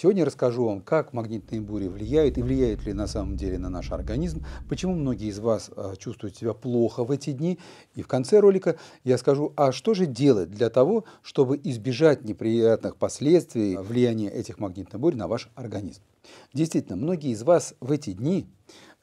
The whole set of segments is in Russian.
Сегодня расскажу вам, как магнитные бури влияют и влияют ли на самом деле на наш организм, почему многие из вас а, чувствуют себя плохо в эти дни. И в конце ролика я скажу, а что же делать для того, чтобы избежать неприятных последствий влияния этих магнитных бурь на ваш организм. Действительно, многие из вас в эти дни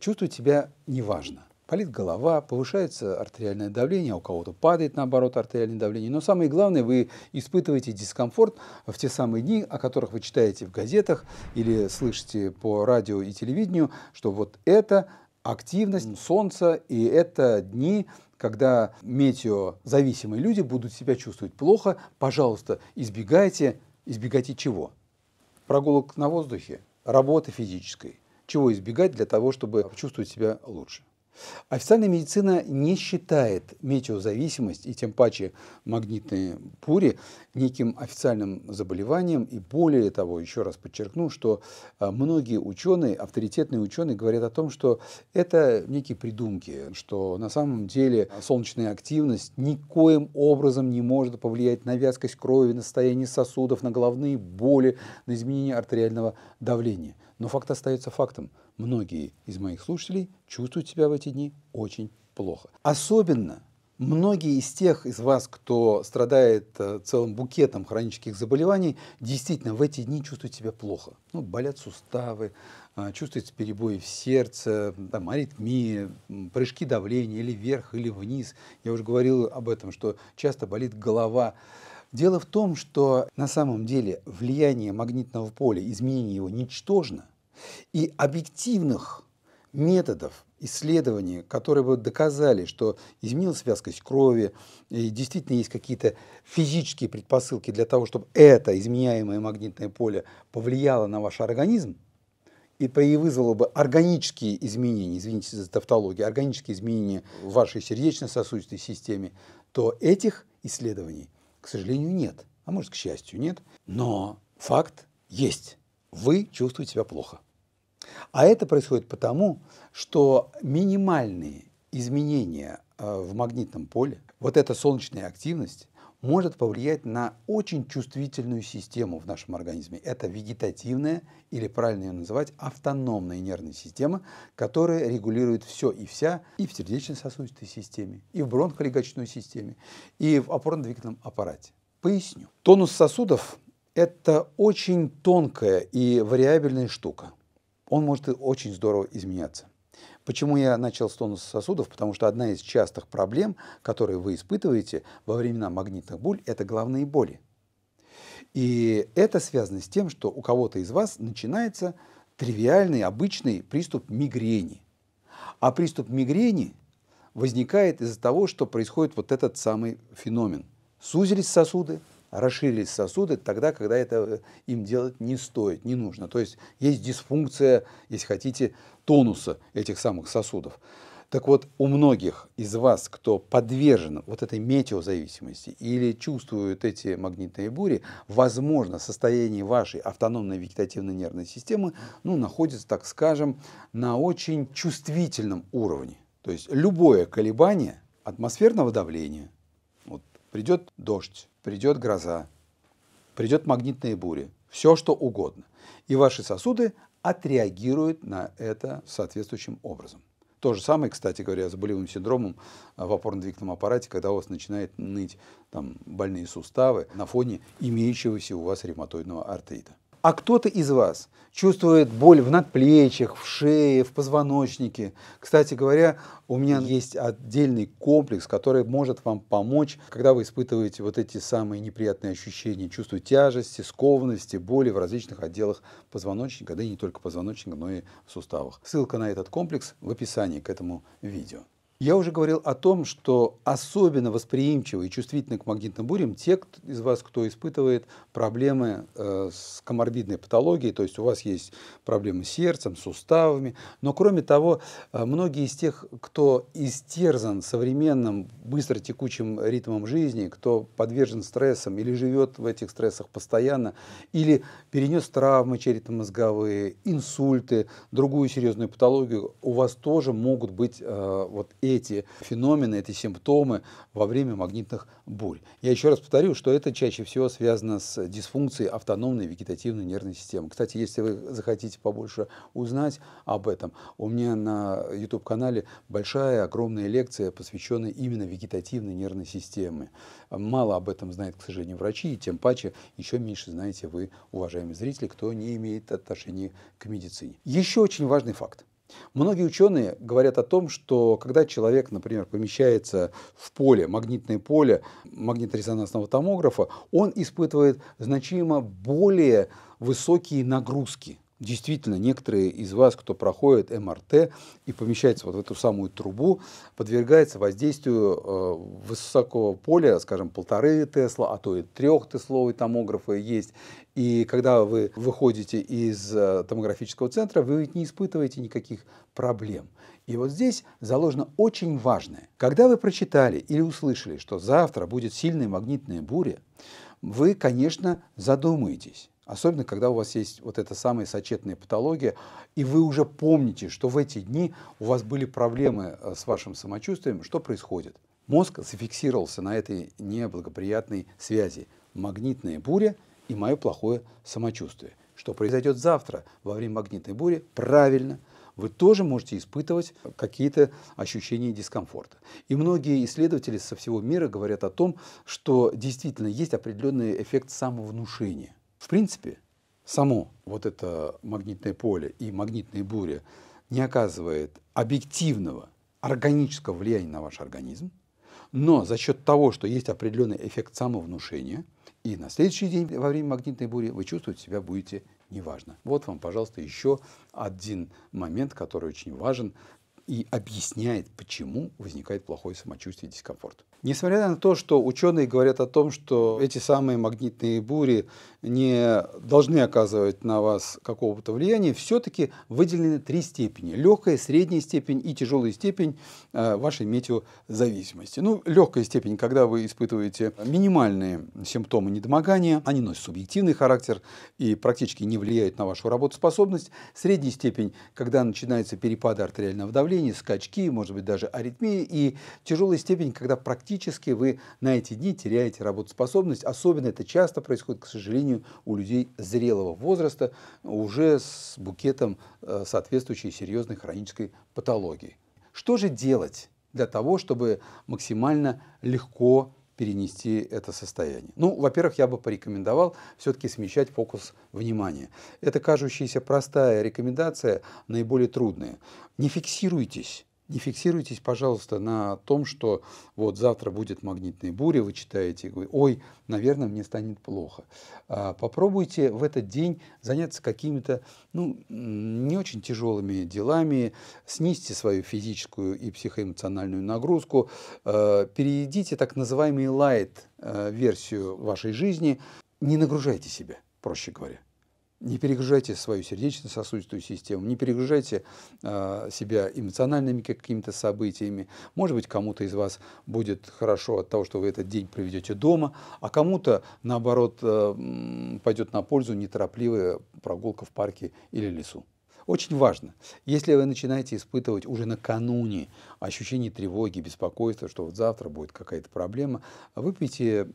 чувствуют себя неважно. Болит голова, повышается артериальное давление, у кого-то падает наоборот артериальное давление. Но самое главное, вы испытываете дискомфорт в те самые дни, о которых вы читаете в газетах или слышите по радио и телевидению, что вот это активность солнца, и это дни, когда метеозависимые люди будут себя чувствовать плохо. Пожалуйста, избегайте. Избегайте чего? Прогулок на воздухе, работы физической. Чего избегать для того, чтобы чувствовать себя лучше? Официальная медицина не считает метеозависимость и тем паче магнитные бури неким официальным заболеванием. И более того, еще раз подчеркну, что а, многие ученые, авторитетные ученые говорят о том, что это некие придумки, что на самом деле солнечная активность никоим образом не может повлиять на вязкость крови, на состояние сосудов, на головные боли, на изменение артериального давления. Но факт остается фактом. Многие из моих слушателей чувствуют себя в эти дни очень плохо. Особенно многие из тех из вас, кто страдает э, целым букетом хронических заболеваний, действительно в эти дни чувствуют себя плохо. Ну, болят суставы, э, чувствуется перебои в сердце, там, аритмия, прыжки давления или вверх, или вниз. Я уже говорил об этом, что часто болит голова. Дело в том, что на самом деле влияние магнитного поля, изменение его ничтожно, и объективных методов исследования, которые бы доказали, что изменилась вязкость крови, и действительно есть какие-то физические предпосылки для того, чтобы это изменяемое магнитное поле повлияло на ваш организм, и вызвало бы органические изменения, извините за тавтологию, органические изменения в вашей сердечно-сосудистой системе, то этих исследований – к сожалению, нет. А может, к счастью, нет. Но факт есть. Вы чувствуете себя плохо. А это происходит потому, что минимальные изменения э, в магнитном поле, вот эта солнечная активность, может повлиять на очень чувствительную систему в нашем организме. Это вегетативная, или правильно ее называть, автономная нервная система, которая регулирует все и вся и в сердечно-сосудистой системе, и в бронхолегочной системе, и в опорно-двигательном аппарате. Поясню. Тонус сосудов – это очень тонкая и вариабельная штука. Он может очень здорово изменяться. Почему я начал с тонуса сосудов? Потому что одна из частых проблем, которые вы испытываете во времена магнитных буль, это головные боли. И это связано с тем, что у кого-то из вас начинается тривиальный, обычный приступ мигрени. А приступ мигрени возникает из-за того, что происходит вот этот самый феномен. Сузились сосуды, расширились сосуды тогда, когда это э, им делать не стоит, не нужно. То есть есть дисфункция, если хотите, тонуса этих самых сосудов. Так вот, у многих из вас, кто подвержен вот этой метеозависимости или чувствуют эти магнитные бури, возможно, состояние вашей автономной вегетативной нервной системы ну, находится, так скажем, на очень чувствительном уровне. То есть любое колебание атмосферного давления – Придет дождь, придет гроза, придет магнитные бури, все что угодно. И ваши сосуды отреагируют на это соответствующим образом. То же самое, кстати говоря, с болевым синдромом э, в опорно-двигательном аппарате, когда у вас начинает ныть там, больные суставы на фоне имеющегося у вас ревматоидного артрита. А кто-то из вас чувствует боль в надплечьях, в шее, в позвоночнике. Кстати говоря, у меня есть отдельный комплекс, который может вам помочь, когда вы испытываете вот эти самые неприятные ощущения, чувство тяжести, скованности, боли в различных отделах позвоночника, да и не только позвоночника, но и в суставах. Ссылка на этот комплекс в описании к этому видео. Я уже говорил о том, что особенно восприимчивы и чувствительны к магнитным бурям те кто, из вас, кто испытывает проблемы э, с коморбидной патологией, то есть у вас есть проблемы с сердцем, суставами. Но кроме того, э, многие из тех, кто истерзан современным быстро ритмом жизни, кто подвержен стрессам или живет в этих стрессах постоянно, или перенес травмы черепно-мозговые, инсульты, другую серьезную патологию, у вас тоже могут быть э, вот эти феномены, эти симптомы во время магнитных бурь. Я еще раз повторю, что это чаще всего связано с дисфункцией автономной вегетативной нервной системы. Кстати, если вы захотите побольше узнать об этом, у меня на YouTube-канале большая, огромная лекция, посвященная именно вегетативной нервной системе. Мало об этом знают, к сожалению, врачи, и тем паче еще меньше знаете вы, уважаемые зрители, кто не имеет отношения к медицине. Еще очень важный факт. Многие ученые говорят о том, что когда человек, например, помещается в поле, магнитное поле магниторезонансного томографа, он испытывает значимо более высокие нагрузки. Действительно, некоторые из вас, кто проходит МРТ и помещается вот в эту самую трубу, подвергается воздействию э, высокого поля, скажем, полторы Тесла, а то и трех Тесловые томографы есть. И когда вы выходите из э, томографического центра, вы ведь не испытываете никаких проблем. И вот здесь заложено очень важное. Когда вы прочитали или услышали, что завтра будет сильная магнитная буря, вы, конечно, задумаетесь Особенно, когда у вас есть вот эта самая сочетная патология, и вы уже помните, что в эти дни у вас были проблемы э, с вашим самочувствием, что происходит? Мозг зафиксировался на этой неблагоприятной связи. Магнитная буря и мое плохое самочувствие. Что произойдет завтра во время магнитной бури? Правильно, вы тоже можете испытывать какие-то ощущения дискомфорта. И многие исследователи со всего мира говорят о том, что действительно есть определенный эффект самовнушения. В принципе, само вот это магнитное поле и магнитные бури не оказывает объективного органического влияния на ваш организм, но за счет того, что есть определенный эффект самовнушения, и на следующий день во время магнитной бури вы чувствуете себя будете неважно. Вот вам, пожалуйста, еще один момент, который очень важен, и объясняет, почему возникает плохое самочувствие и дискомфорт. Несмотря на то, что ученые говорят о том, что эти самые магнитные бури не должны оказывать на вас какого-то влияния, все-таки выделены три степени. Легкая, средняя степень и тяжелая степень э, вашей метеозависимости. Ну, легкая степень, когда вы испытываете минимальные симптомы недомогания, они носят субъективный характер и практически не влияют на вашу работоспособность. Средняя степень, когда начинаются перепады артериального давления, сердцебиение, скачки, может быть, даже аритмии и тяжелая степень, когда практически вы на эти дни теряете работоспособность. Особенно это часто происходит, к сожалению, у людей зрелого возраста, уже с букетом э, соответствующей серьезной хронической патологии. Что же делать для того, чтобы максимально легко перенести это состояние? Ну, во-первых, я бы порекомендовал все-таки смещать фокус внимания. Это кажущаяся простая рекомендация, наиболее трудная. Не фиксируйтесь не фиксируйтесь, пожалуйста, на том, что вот завтра будет магнитная буря, вы читаете, ой, наверное, мне станет плохо. А попробуйте в этот день заняться какими-то ну, не очень тяжелыми делами, снизьте свою физическую и психоэмоциональную нагрузку, э, перейдите так называемый лайт-версию а, вашей жизни, не нагружайте себя, проще говоря не перегружайте свою сердечно-сосудистую систему, не перегружайте э, себя эмоциональными какими-то событиями. Может быть, кому-то из вас будет хорошо от того, что вы этот день проведете дома, а кому-то, наоборот, э, пойдет на пользу неторопливая прогулка в парке или лесу. Очень важно, если вы начинаете испытывать уже накануне ощущение тревоги, беспокойства, что вот завтра будет какая-то проблема, выпейте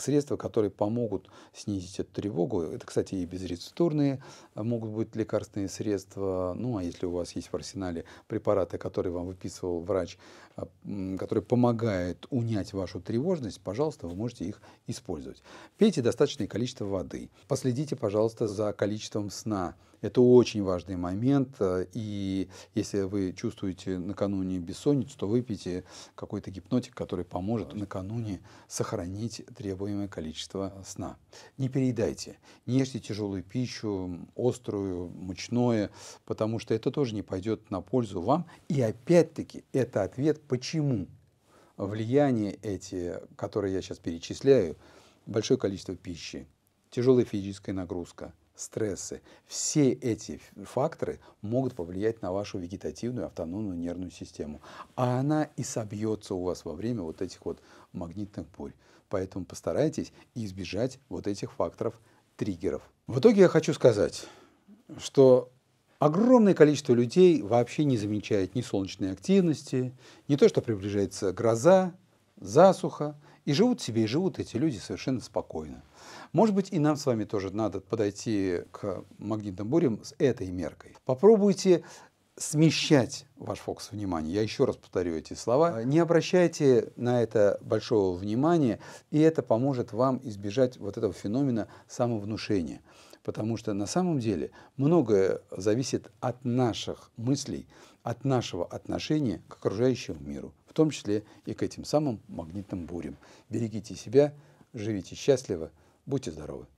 средства, которые помогут снизить эту тревогу. Это, кстати, и безрецептурные э, могут быть лекарственные средства. Ну, а если у вас есть в арсенале препараты, которые вам выписывал врач, э, которые помогают унять вашу тревожность, пожалуйста, вы можете их использовать. Пейте достаточное количество воды. Последите, пожалуйста, за количеством сна. Это очень важный момент. Э, и если вы чувствуете накануне бессонницу, то выпейте какой-то гипнотик, который поможет накануне сохранить требования требуемое количество сна. Не переедайте, не ешьте тяжелую пищу, острую, мучное, потому что это тоже не пойдет на пользу вам. И опять-таки это ответ, почему влияние эти, которые я сейчас перечисляю, большое количество пищи, тяжелая физическая нагрузка, стрессы, все эти факторы могут повлиять на вашу вегетативную автономную нервную систему. А она и собьется у вас во время вот этих вот магнитных бурь. Поэтому постарайтесь избежать вот этих факторов триггеров. В итоге я хочу сказать, что огромное количество людей вообще не замечает ни солнечной активности, ни то, что приближается гроза, засуха, и живут себе, и живут эти люди совершенно спокойно. Может быть, и нам с вами тоже надо подойти к магнитным бурям с этой меркой. Попробуйте смещать ваш фокус внимания. Я еще раз повторю эти слова. А, не обращайте на это большого внимания, и это поможет вам избежать вот этого феномена самовнушения. Потому что на самом деле многое зависит от наших мыслей, от нашего отношения к окружающему миру, в том числе и к этим самым магнитным бурям. Берегите себя, живите счастливо, будьте здоровы.